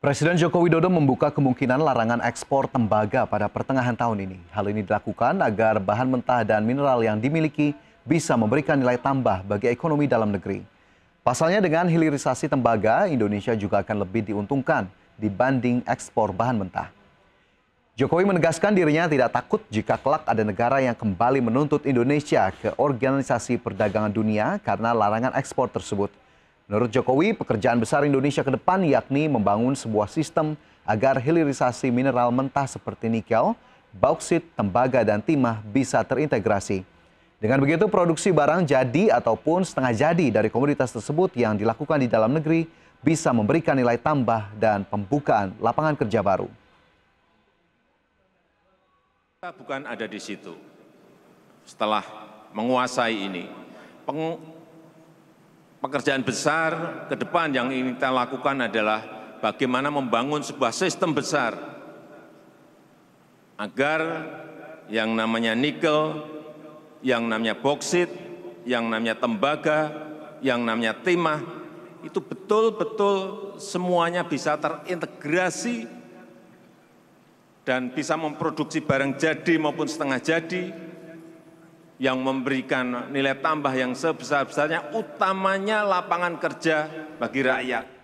Presiden Joko Widodo membuka kemungkinan larangan ekspor tembaga pada pertengahan tahun ini. Hal ini dilakukan agar bahan mentah dan mineral yang dimiliki bisa memberikan nilai tambah bagi ekonomi dalam negeri. Pasalnya dengan hilirisasi tembaga, Indonesia juga akan lebih diuntungkan dibanding ekspor bahan mentah. Jokowi menegaskan dirinya tidak takut jika kelak ada negara yang kembali menuntut Indonesia ke Organisasi Perdagangan Dunia karena larangan ekspor tersebut. Menurut Jokowi, pekerjaan besar Indonesia ke depan yakni membangun sebuah sistem agar hilirisasi mineral mentah seperti nikel, bauksit, tembaga, dan timah bisa terintegrasi. Dengan begitu, produksi barang jadi ataupun setengah jadi dari komoditas tersebut yang dilakukan di dalam negeri bisa memberikan nilai tambah dan pembukaan lapangan kerja baru. Kita bukan ada di situ. Setelah menguasai ini, pekerjaan besar ke depan yang ingin kita lakukan adalah bagaimana membangun sebuah sistem besar agar yang namanya nikel, yang namanya boksit, yang namanya tembaga, yang namanya timah, itu betul-betul semuanya bisa terintegrasi dan bisa memproduksi barang jadi maupun setengah jadi, yang memberikan nilai tambah yang sebesar-besarnya, utamanya lapangan kerja bagi rakyat.